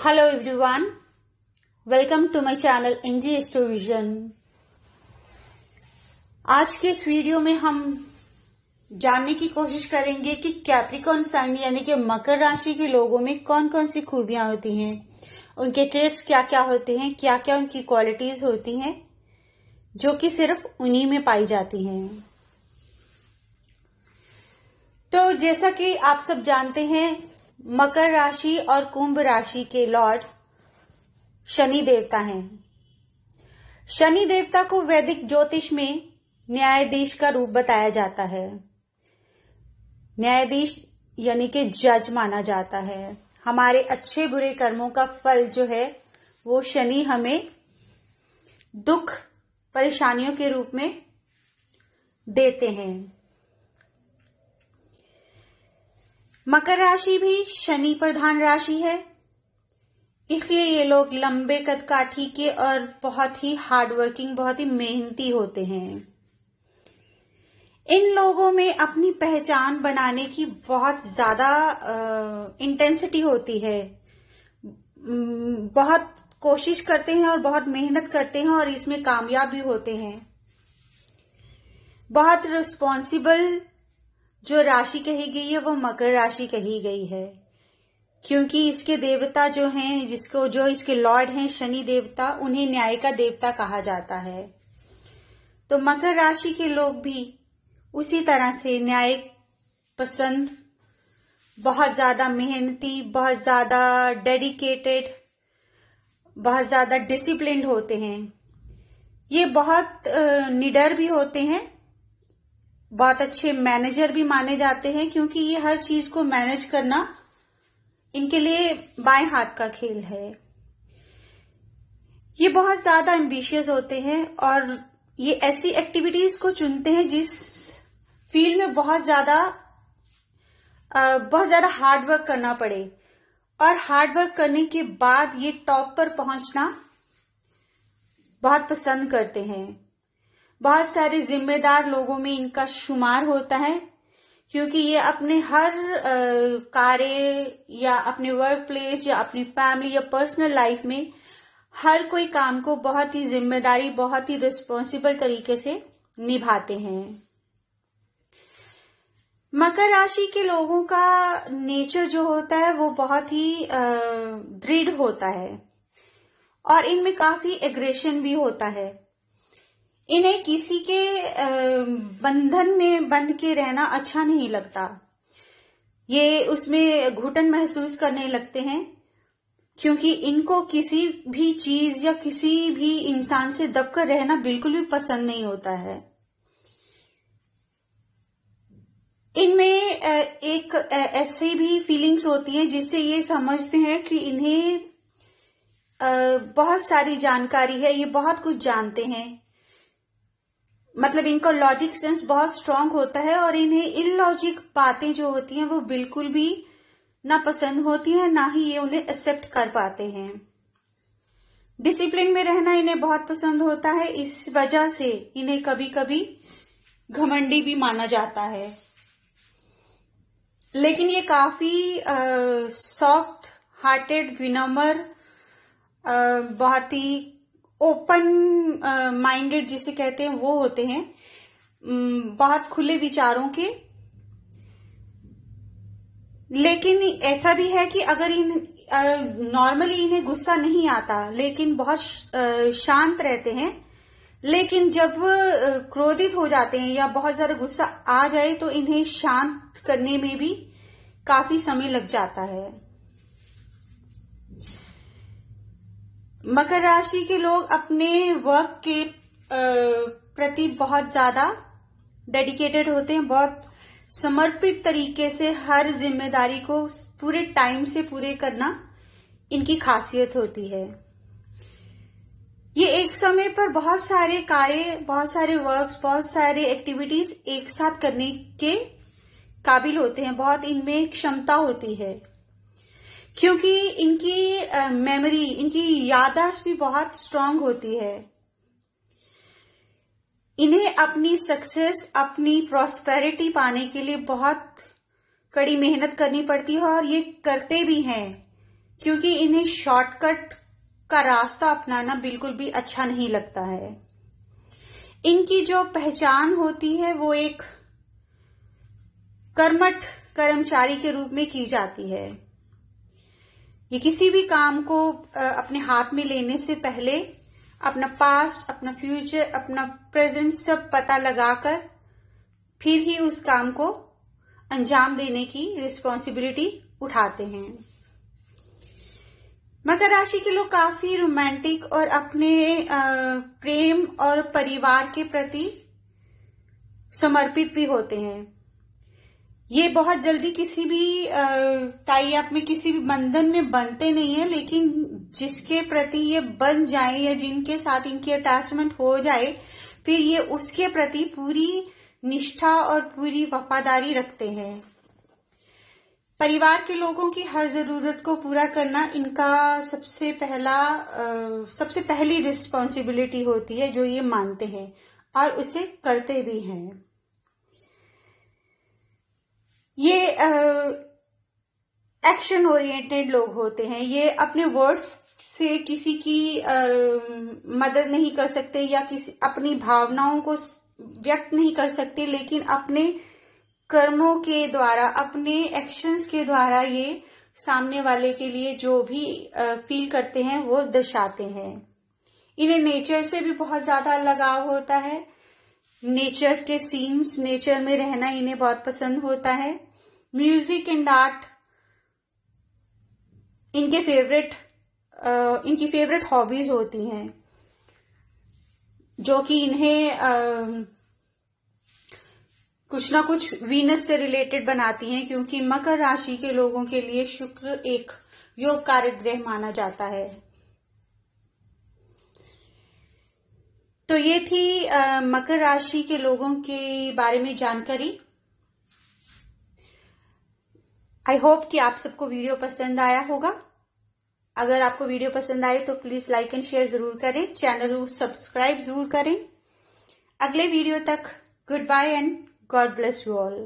Hello everyone. Welcome to my channel NG Astrovision. आज के इस वीडियो में हम जानने की कोशिश करेंगे कि कैप्रिकॉन साइन यानी कि मकर राशि के लोगों में कौन कौन सी खूबियां होती हैं उनके ट्रेड्स क्या क्या होते हैं क्या क्या उनकी क्वालिटीज होती हैं जो कि सिर्फ उन्हीं में पाई जाती हैं तो जैसा कि आप सब जानते हैं मकर राशि और कुंभ राशि के लॉर्ड शनि देवता हैं शनि देवता को वैदिक ज्योतिष में न्यायाधीश का रूप बताया जाता है न्यायाधीश यानी कि जज माना जाता है हमारे अच्छे बुरे कर्मों का फल जो है वो शनि हमें दुख परेशानियों के रूप में देते हैं मकर राशि भी शनि प्रधान राशि है इसलिए ये लोग लंबे कद के और बहुत ही हार्डवर्किंग बहुत ही मेहनती होते हैं इन लोगों में अपनी पहचान बनाने की बहुत ज्यादा इंटेंसिटी होती है बहुत कोशिश करते हैं और बहुत मेहनत करते हैं और इसमें कामयाब भी होते हैं बहुत रिस्पॉन्सिबल जो राशि कही गई है वो मकर राशि कही गई है क्योंकि इसके देवता जो हैं जिसको जो इसके लॉर्ड हैं शनि देवता उन्हें न्याय का देवता कहा जाता है तो मकर राशि के लोग भी उसी तरह से न्याय पसंद बहुत ज्यादा मेहनती बहुत ज्यादा डेडिकेटेड बहुत ज्यादा डिसिप्लिन होते हैं ये बहुत निडर भी होते हैं बहुत अच्छे मैनेजर भी माने जाते हैं क्योंकि ये हर चीज को मैनेज करना इनके लिए बाएं हाथ का खेल है ये बहुत ज्यादा एम्बिशियस होते हैं और ये ऐसी एक्टिविटीज को चुनते हैं जिस फील्ड में बहुत ज्यादा बहुत ज्यादा हार्डवर्क करना पड़े और हार्डवर्क करने के बाद ये टॉप पर पहुंचना बहुत पसंद करते हैं बहुत सारे जिम्मेदार लोगों में इनका शुमार होता है क्योंकि ये अपने हर कार्य या अपने वर्क प्लेस या अपनी फैमिली या पर्सनल लाइफ में हर कोई काम को बहुत ही जिम्मेदारी बहुत ही रिस्पॉन्सिबल तरीके से निभाते हैं मकर राशि के लोगों का नेचर जो होता है वो बहुत ही दृढ़ होता है और इनमें काफी एग्रेशन भी होता है इन्हें किसी के बंधन में बंध के रहना अच्छा नहीं लगता ये उसमें घुटन महसूस करने लगते हैं क्योंकि इनको किसी भी चीज या किसी भी इंसान से दबकर रहना बिल्कुल भी पसंद नहीं होता है इनमें एक ऐसी भी फीलिंग्स होती हैं जिससे ये समझते हैं कि इन्हें बहुत सारी जानकारी है ये बहुत कुछ जानते हैं मतलब इनका लॉजिक सेंस बहुत स्ट्रांग होता है और इन्हें इन लॉजिक बातें जो होती हैं वो बिल्कुल भी ना पसंद होती हैं ना ही ये उन्हें एक्सेप्ट कर पाते हैं डिसिप्लिन में रहना इन्हें बहुत पसंद होता है इस वजह से इन्हें कभी कभी घमंडी भी माना जाता है लेकिन ये काफी सॉफ्ट हार्टेड विनम्र बहुत ही ओपन माइंडेड जिसे कहते हैं वो होते हैं बहुत खुले विचारों के लेकिन ऐसा भी है कि अगर इन नॉर्मली इन्हें गुस्सा नहीं आता लेकिन बहुत शांत रहते हैं लेकिन जब क्रोधित हो जाते हैं या बहुत ज्यादा गुस्सा आ जाए तो इन्हें शांत करने में भी काफी समय लग जाता है मकर राशि के लोग अपने वर्क के प्रति बहुत ज्यादा डेडिकेटेड होते हैं बहुत समर्पित तरीके से हर जिम्मेदारी को पूरे टाइम से पूरे करना इनकी खासियत होती है ये एक समय पर बहुत सारे कार्य बहुत सारे वर्क्स बहुत सारे एक्टिविटीज एक साथ करने के काबिल होते हैं बहुत इनमें क्षमता होती है क्योंकि इनकी मेमोरी इनकी यादाश्त भी बहुत स्ट्रांग होती है इन्हें अपनी सक्सेस अपनी प्रॉस्पेरिटी पाने के लिए बहुत कड़ी मेहनत करनी पड़ती है और ये करते भी हैं क्योंकि इन्हें शॉर्टकट का रास्ता अपनाना बिल्कुल भी अच्छा नहीं लगता है इनकी जो पहचान होती है वो एक कर्मठ कर्मचारी के रूप में की जाती है ये किसी भी काम को अपने हाथ में लेने से पहले अपना पास्ट अपना फ्यूचर अपना प्रेजेंट सब पता लगाकर फिर ही उस काम को अंजाम देने की रिस्पॉन्सिबिलिटी उठाते हैं मकर राशि के लोग काफी रोमांटिक और अपने प्रेम और परिवार के प्रति समर्पित भी होते हैं ये बहुत जल्दी किसी भी टाई अप में किसी भी बंधन में बनते नहीं है लेकिन जिसके प्रति ये बन जाए या जिनके साथ इनकी अटैचमेंट हो जाए फिर ये उसके प्रति पूरी निष्ठा और पूरी वफादारी रखते हैं परिवार के लोगों की हर जरूरत को पूरा करना इनका सबसे पहला सबसे पहली रिस्पॉन्सिबिलिटी होती है जो ये मानते हैं और उसे करते भी हैं ये एक्शन ओरिएंटेड लोग होते हैं ये अपने वर्ड्स से किसी की uh, मदद नहीं कर सकते या किसी अपनी भावनाओं को व्यक्त नहीं कर सकते लेकिन अपने कर्मों के द्वारा अपने एक्शंस के द्वारा ये सामने वाले के लिए जो भी फील करते हैं वो दर्शाते हैं इन्हें नेचर से भी बहुत ज्यादा लगाव होता है नेचर के सीन्स नेचर में रहना इन्हें बहुत पसंद होता है म्यूजिक एंड आर्ट इनके फेवरेट इनकी फेवरेट हॉबीज होती हैं जो कि इन्हें कुछ ना कुछ वीनस से रिलेटेड बनाती हैं क्योंकि मकर राशि के लोगों के लिए शुक्र एक योग कार्य ग्रह माना जाता है तो ये थी आ, मकर राशि के लोगों के बारे में जानकारी आई होप कि आप सबको वीडियो पसंद आया होगा अगर आपको वीडियो पसंद आए तो प्लीज लाइक एंड शेयर जरूर करें चैनल को सब्सक्राइब जरूर करें अगले वीडियो तक goodbye and God bless you all